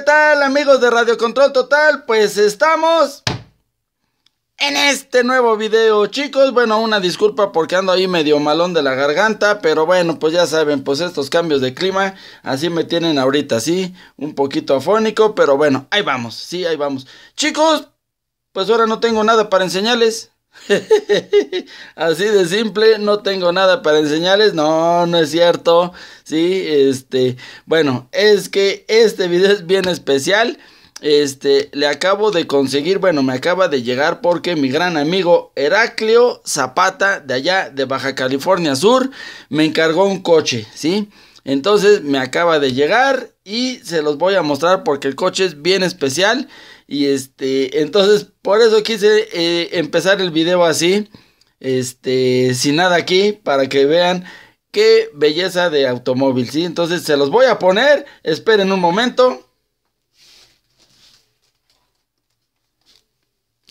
¿qué tal amigos de Radio Control Total? Pues estamos en este nuevo video, chicos. Bueno, una disculpa porque ando ahí medio malón de la garganta, pero bueno, pues ya saben, pues estos cambios de clima así me tienen ahorita, sí, un poquito afónico, pero bueno, ahí vamos, sí, ahí vamos. Chicos, pues ahora no tengo nada para enseñarles. Así de simple, no tengo nada para enseñarles. No, no es cierto. Sí, este, bueno, es que este video es bien especial. Este, le acabo de conseguir, bueno, me acaba de llegar porque mi gran amigo Heraclio Zapata de allá de Baja California Sur me encargó un coche, ¿sí? Entonces me acaba de llegar y se los voy a mostrar porque el coche es bien especial. Y este, entonces por eso quise eh, empezar el video así, este, sin nada aquí, para que vean qué belleza de automóvil, ¿sí? Entonces se los voy a poner, esperen un momento.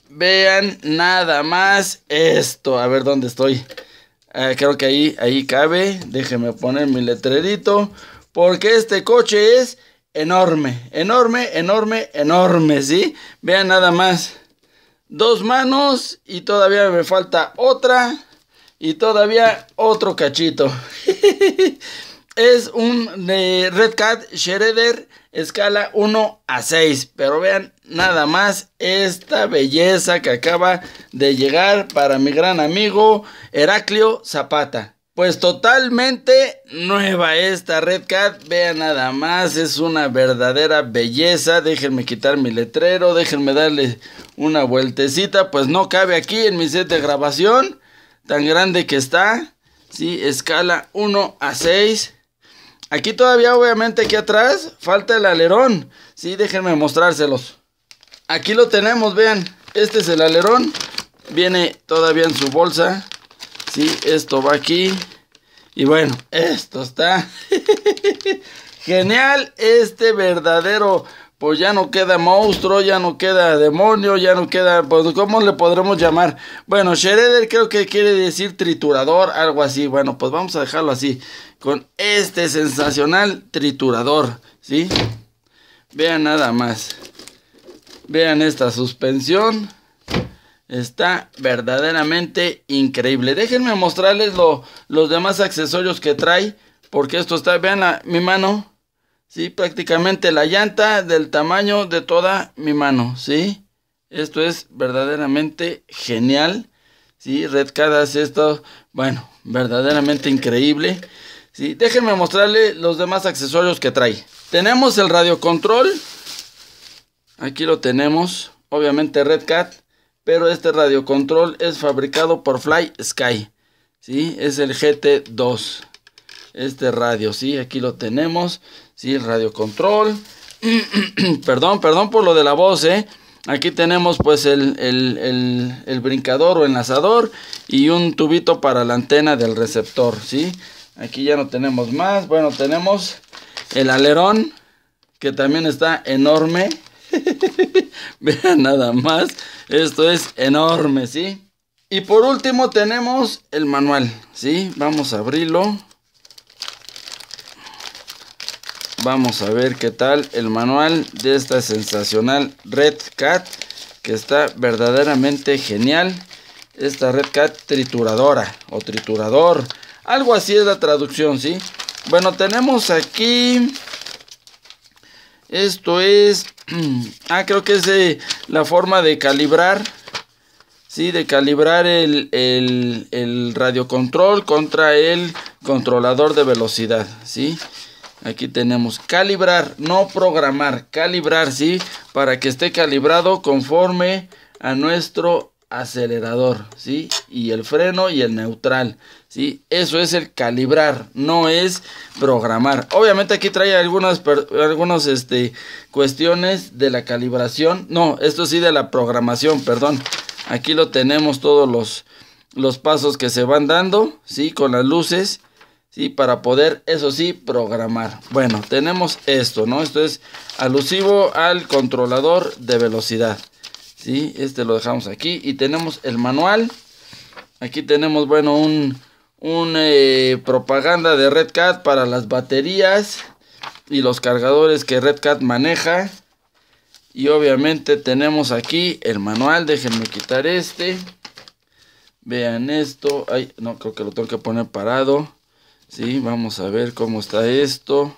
Vean nada más esto, a ver dónde estoy. Ah, creo que ahí, ahí cabe, déjenme poner mi letrerito, porque este coche es enorme, enorme, enorme, enorme, ¿sí? Vean nada más. Dos manos y todavía me falta otra y todavía otro cachito. es un Red Cat Shredder escala 1 a 6. Pero vean nada más esta belleza que acaba de llegar para mi gran amigo Heraclio Zapata. Pues totalmente nueva esta Red Cat. Vean nada más, es una verdadera belleza. Déjenme quitar mi letrero, déjenme darle una vueltecita. Pues no cabe aquí en mi set de grabación, tan grande que está. Sí, escala 1 a 6. Aquí todavía, obviamente, aquí atrás falta el alerón. Sí, déjenme mostrárselos. Aquí lo tenemos, vean. Este es el alerón. Viene todavía en su bolsa. Sí, esto va aquí. Y bueno, esto está genial. Este verdadero, pues ya no queda monstruo, ya no queda demonio, ya no queda, pues ¿cómo le podremos llamar? Bueno, Shredder creo que quiere decir triturador, algo así. Bueno, pues vamos a dejarlo así, con este sensacional triturador, ¿sí? Vean nada más. Vean esta suspensión. Está verdaderamente increíble. Déjenme mostrarles los demás accesorios que trae. Porque esto está, vean la, mi mano. Sí, prácticamente la llanta del tamaño de toda mi mano. Sí, esto es verdaderamente genial. Sí, Redcat hace esto, bueno, verdaderamente increíble. Sí, déjenme mostrarles los demás accesorios que trae. Tenemos el radio control, Aquí lo tenemos. Obviamente Redcat pero este control es fabricado por Fly Sky, ¿sí? Es el GT2, este radio, ¿sí? Aquí lo tenemos, ¿sí? El control. perdón, perdón por lo de la voz, ¿eh? Aquí tenemos pues el, el, brincador o enlazador y un tubito para la antena del receptor, ¿sí? Aquí ya no tenemos más. Bueno, tenemos el alerón que también está enorme, Vean nada más, esto es enorme, ¿sí? Y por último tenemos el manual, ¿sí? Vamos a abrirlo. Vamos a ver qué tal el manual de esta sensacional Red Cat, que está verdaderamente genial. Esta Red Cat trituradora o triturador, algo así es la traducción, ¿sí? Bueno, tenemos aquí esto es... Ah, creo que es la forma de calibrar. Sí, de calibrar el, el radiocontrol contra el controlador de velocidad. Sí. Aquí tenemos calibrar, no programar, calibrar, ¿sí? Para que esté calibrado conforme a nuestro acelerador, ¿sí? Y el freno y el neutral. Eso es el calibrar, no es programar. Obviamente aquí trae algunas, este, cuestiones de la calibración. No, esto sí de la programación, perdón. Aquí lo tenemos todos los, los pasos que se van dando, ¿sí? Con las luces, ¿sí? Para poder, eso sí, programar. Bueno, tenemos esto, ¿no? Esto es alusivo al controlador de velocidad. ¿Sí? Este lo dejamos aquí y tenemos el manual. Aquí tenemos, bueno, un, una eh, propaganda de Red Cat para las baterías y los cargadores que Red Cat maneja. Y obviamente tenemos aquí el manual, déjenme quitar este. Vean esto, Ay, no creo que lo tengo que poner parado. Sí, vamos a ver cómo está esto.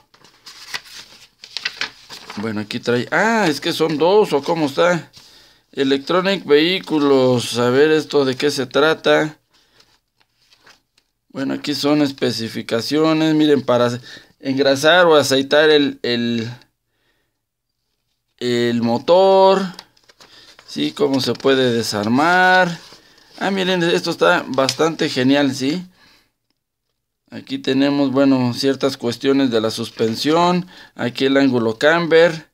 Bueno, aquí trae... Ah, es que son dos o cómo está. Electronic Vehículos. A ver esto de qué se trata. Bueno, aquí son especificaciones. Miren, para engrasar o aceitar el, el, motor. Sí, cómo se puede desarmar. Ah, miren, esto está bastante genial, ¿sí? Aquí tenemos, bueno, ciertas cuestiones de la suspensión. Aquí el ángulo camber.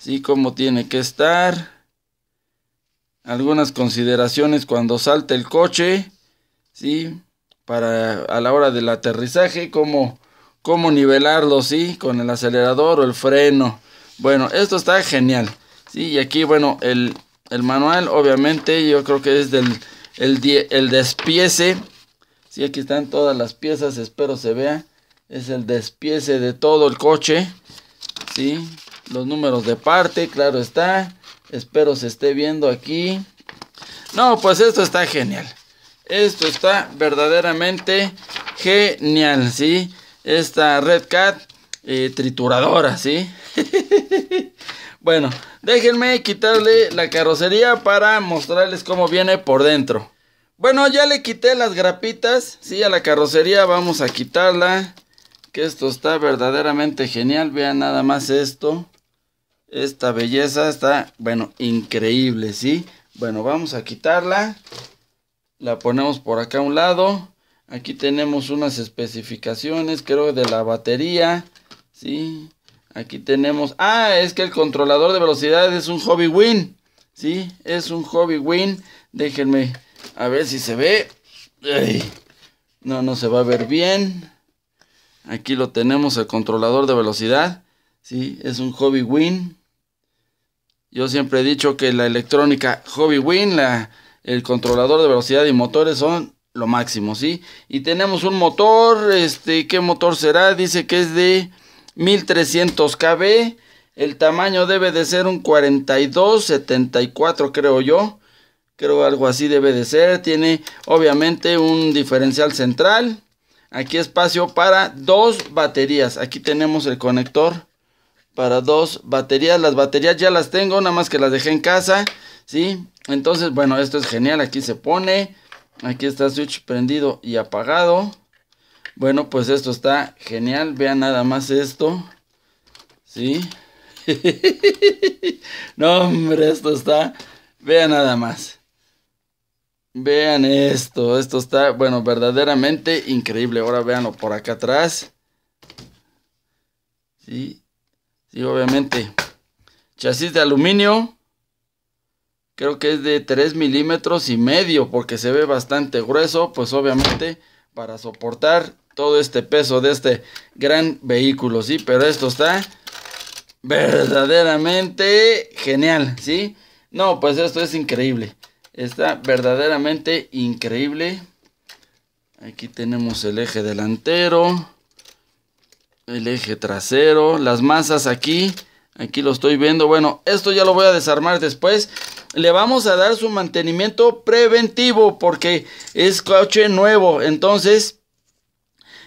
Sí, cómo tiene que estar algunas consideraciones cuando salte el coche, ¿sí? para a la hora del aterrizaje, cómo, nivelarlo, ¿sí? Con el acelerador o el freno. Bueno, esto está genial, ¿sí? Y aquí, bueno, el, manual, obviamente, yo creo que es del el, el despiece. Sí, aquí están todas las piezas, espero se vea. Es el despiece de todo el coche, ¿sí? Los números de parte, claro está. Espero se esté viendo aquí. No, pues esto está genial. Esto está verdaderamente genial, ¿sí? Esta Red Cat eh, trituradora, ¿sí? bueno, déjenme quitarle la carrocería para mostrarles cómo viene por dentro. Bueno, ya le quité las grapitas, ¿sí? A la carrocería vamos a quitarla. Que esto está verdaderamente genial. Vean nada más esto. Esta belleza está, bueno, increíble, ¿sí? Bueno, vamos a quitarla. La ponemos por acá a un lado. Aquí tenemos unas especificaciones, creo, de la batería. ¿Sí? Aquí tenemos... Ah, es que el controlador de velocidad es un Hobby Win. ¿Sí? Es un Hobby Win. Déjenme a ver si se ve. no, no se va a ver bien. Aquí lo tenemos, el controlador de velocidad. ¿Sí? Es un Hobby Win. Yo siempre he dicho que la electrónica Hobby Win, la el controlador de velocidad y motores son lo máximo, ¿sí? Y tenemos un motor, este, ¿qué motor será? Dice que es de 1300 kb, el tamaño debe de ser un 42, 74 creo yo, creo algo así debe de ser, tiene obviamente un diferencial central, aquí espacio para dos baterías, aquí tenemos el conector para dos baterías, las baterías ya las tengo, nada más que las dejé en casa, ¿sí? Entonces, bueno, esto es genial, aquí se pone, aquí está switch prendido y apagado. Bueno, pues esto está genial, vean nada más esto, ¿sí? no, hombre, esto está, vean nada más. Vean esto, esto está, bueno, verdaderamente increíble. Ahora véanlo por acá atrás. Sí, sí, obviamente. Chasis de aluminio creo que es de 3 milímetros y medio porque se ve bastante grueso pues obviamente para soportar todo este peso de este gran vehículo sí pero esto está verdaderamente genial sí no pues esto es increíble está verdaderamente increíble aquí tenemos el eje delantero el eje trasero las masas aquí aquí lo estoy viendo bueno esto ya lo voy a desarmar después le vamos a dar su mantenimiento preventivo porque es coche nuevo. Entonces,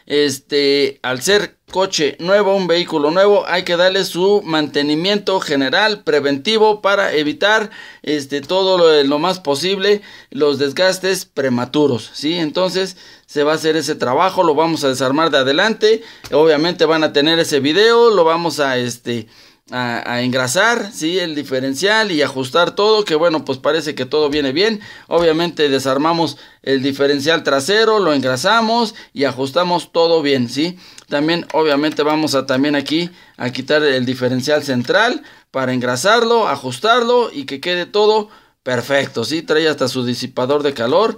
este, al ser coche nuevo, un vehículo nuevo, hay que darle su mantenimiento general preventivo para evitar este todo lo, más posible los desgastes prematuros, ¿sí? Entonces, se va a hacer ese trabajo, lo vamos a desarmar de adelante. Obviamente van a tener ese video, lo vamos a este a, engrasar, ¿sí? El diferencial y ajustar todo, que bueno, pues parece que todo viene bien. Obviamente desarmamos el diferencial trasero, lo engrasamos y ajustamos todo bien, ¿sí? También obviamente vamos a también aquí a quitar el diferencial central para engrasarlo, ajustarlo y que quede todo perfecto, ¿sí? Trae hasta su disipador de calor.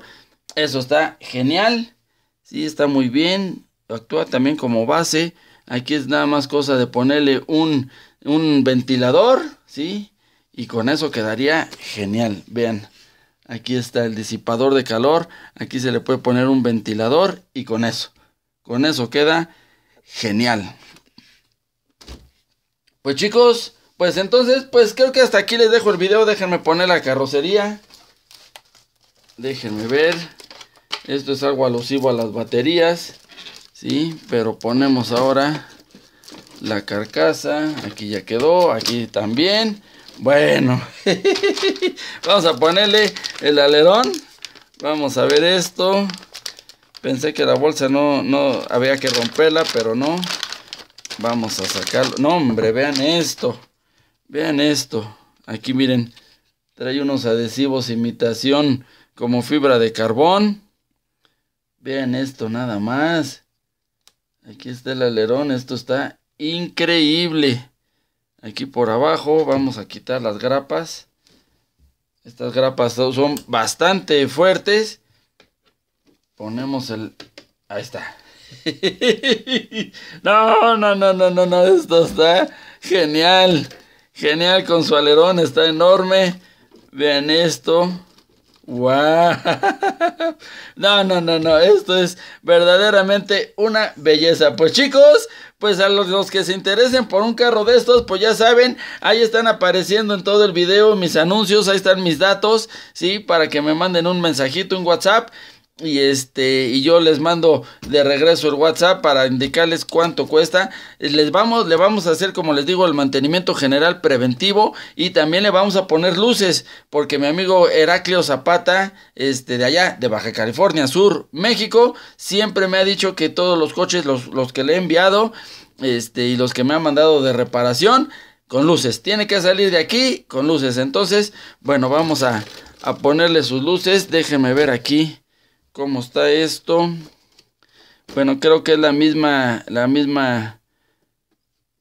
Eso está genial, ¿sí? Está muy bien. Actúa también como base. Aquí es nada más cosa de ponerle un un ventilador, ¿sí? Y con eso quedaría genial. Vean, aquí está el disipador de calor, aquí se le puede poner un ventilador y con eso, con eso queda genial. Pues chicos, pues entonces, pues creo que hasta aquí les dejo el video, déjenme poner la carrocería. Déjenme ver, esto es algo alusivo a las baterías, ¿sí? Pero ponemos ahora la carcasa. Aquí ya quedó, aquí también. Bueno, vamos a ponerle el alerón. Vamos a ver esto. Pensé que la bolsa no, no había que romperla, pero no. Vamos a sacarlo. No, hombre, vean esto. Vean esto. Aquí miren, trae unos adhesivos imitación como fibra de carbón. Vean esto nada más. Aquí está el alerón, esto está increíble. Aquí por abajo vamos a quitar las grapas. Estas grapas son bastante fuertes. Ponemos el... Ahí está. no, no, no, no, no, no. Esto está genial. Genial con su alerón. Está enorme. Vean esto. No, no, no, no. Esto es verdaderamente una belleza. Pues chicos, pues a los, que se interesen por un carro de estos, pues ya saben, ahí están apareciendo en todo el video mis anuncios, ahí están mis datos, ¿sí? Para que me manden un mensajito, un WhatsApp y este, y yo les mando de regreso el WhatsApp para indicarles cuánto cuesta. Les vamos, le vamos a hacer, como les digo, el mantenimiento general preventivo. Y también le vamos a poner luces. Porque mi amigo Heraclio Zapata, este, de allá, de Baja California Sur, México, siempre me ha dicho que todos los coches, los, que le he enviado, este, y los que me han mandado de reparación, con luces. Tiene que salir de aquí con luces. Entonces, bueno, vamos a, a ponerle sus luces. Déjenme ver aquí cómo está esto. Bueno, creo que es la misma, la misma,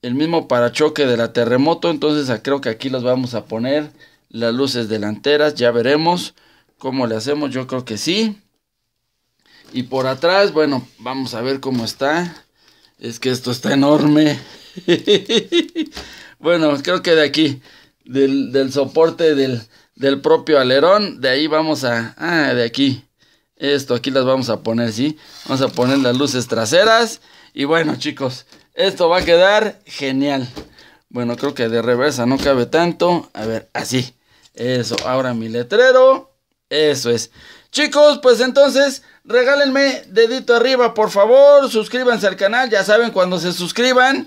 el mismo parachoque de la terremoto. Entonces creo que aquí los vamos a poner las luces delanteras. Ya veremos cómo le hacemos. Yo creo que sí. Y por atrás, bueno, vamos a ver cómo está. Es que esto está enorme. bueno, creo que de aquí, del, soporte del, del propio alerón, de ahí vamos a... Ah, de aquí esto aquí las vamos a poner, ¿sí? Vamos a poner las luces traseras. Y bueno, chicos, esto va a quedar genial. Bueno, creo que de reversa no cabe tanto. A ver, así. Eso, ahora mi letrero. Eso es. Chicos, pues entonces, regálenme dedito arriba, por favor. Suscríbanse al canal. Ya saben, cuando se suscriban,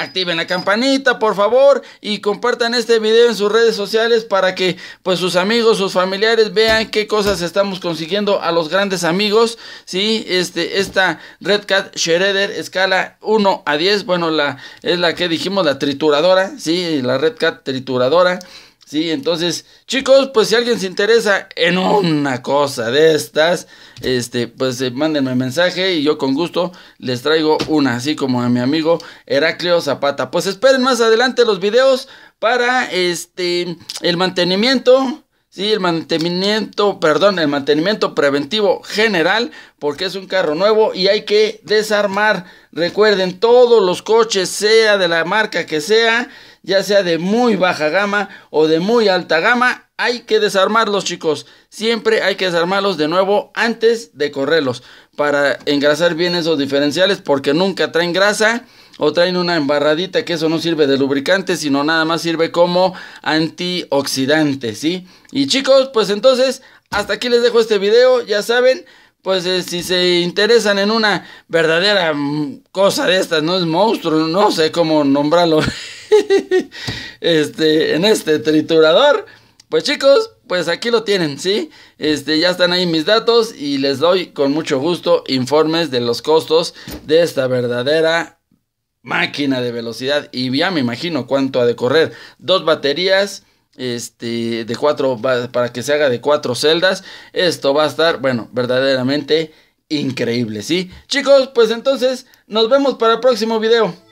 activen la campanita, por favor, y compartan este video en sus redes sociales para que pues sus amigos, sus familiares vean qué cosas estamos consiguiendo a los grandes amigos, ¿sí? Este, esta Red Cat Shredder escala 1 a 10, bueno, la, es la que dijimos, la trituradora, ¿sí? La Red Cat trituradora. Sí, entonces, chicos, pues si alguien se interesa en una cosa de estas, este, pues manden eh, mándenme mensaje y yo con gusto les traigo una, así como a mi amigo Heracleo Zapata. Pues esperen más adelante los videos para este el mantenimiento Sí, el mantenimiento, perdón, el mantenimiento preventivo general, porque es un carro nuevo y hay que desarmar. Recuerden, todos los coches, sea de la marca que sea, ya sea de muy baja gama o de muy alta gama, hay que desarmarlos chicos. Siempre hay que desarmarlos de nuevo antes de correrlos para engrasar bien esos diferenciales porque nunca traen grasa o traen una embarradita que eso no sirve de lubricante, sino nada más sirve como antioxidante, ¿sí? Y chicos, pues entonces, hasta aquí les dejo este video, ya saben, pues eh, si se interesan en una verdadera mm, cosa de estas, no es monstruo, no sé cómo nombrarlo. este, en este triturador. Pues chicos, pues aquí lo tienen, ¿sí? Este, ya están ahí mis datos y les doy con mucho gusto informes de los costos de esta verdadera máquina de velocidad. Y ya me imagino cuánto ha de correr. Dos baterías, este, de cuatro, para que se haga de cuatro celdas. Esto va a estar, bueno, verdaderamente increíble, ¿sí? Chicos, pues entonces nos vemos para el próximo video.